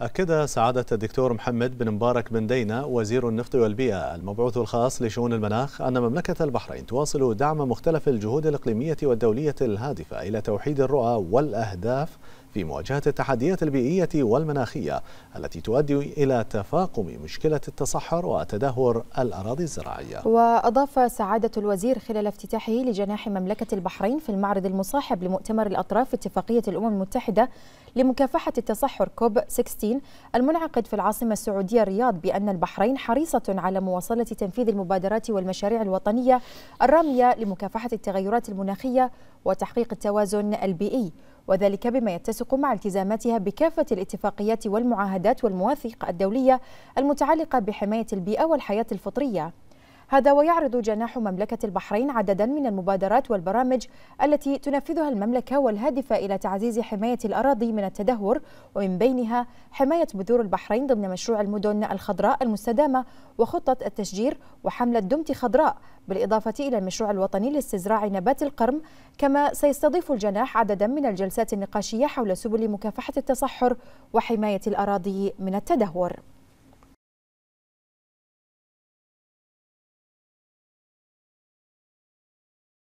أكد سعادة الدكتور محمد بن مبارك بن دينا وزير النفط والبيئة المبعوث الخاص لشؤون المناخ أن مملكة البحرين تواصل دعم مختلف الجهود الإقليمية والدولية الهادفة إلى توحيد الرؤى والأهداف في مواجهة التحديات البيئية والمناخية التي تؤدي إلى تفاقم مشكلة التصحر وتدهور الأراضي الزراعية وأضاف سعادة الوزير خلال افتتاحه لجناح مملكة البحرين في المعرض المصاحب لمؤتمر الأطراف اتفاقية الأمم المتحدة لمكافحة التصحر كوب 16 المنعقد في العاصمة السعودية الرياض بأن البحرين حريصة على مواصلة تنفيذ المبادرات والمشاريع الوطنية الرامية لمكافحة التغيرات المناخية وتحقيق التوازن البيئي وذلك بما يتسق مع التزاماتها بكافة الاتفاقيات والمعاهدات والمواثيق الدولية المتعلقة بحماية البيئة والحياة الفطرية هذا ويعرض جناح مملكة البحرين عددا من المبادرات والبرامج التي تنفذها المملكة والهادفة إلى تعزيز حماية الأراضي من التدهور ومن بينها حماية بذور البحرين ضمن مشروع المدن الخضراء المستدامة وخطة التشجير وحملة دمت خضراء بالإضافة إلى المشروع الوطني لاستزراع نبات القرم كما سيستضيف الجناح عددا من الجلسات النقاشية حول سبل مكافحة التصحر وحماية الأراضي من التدهور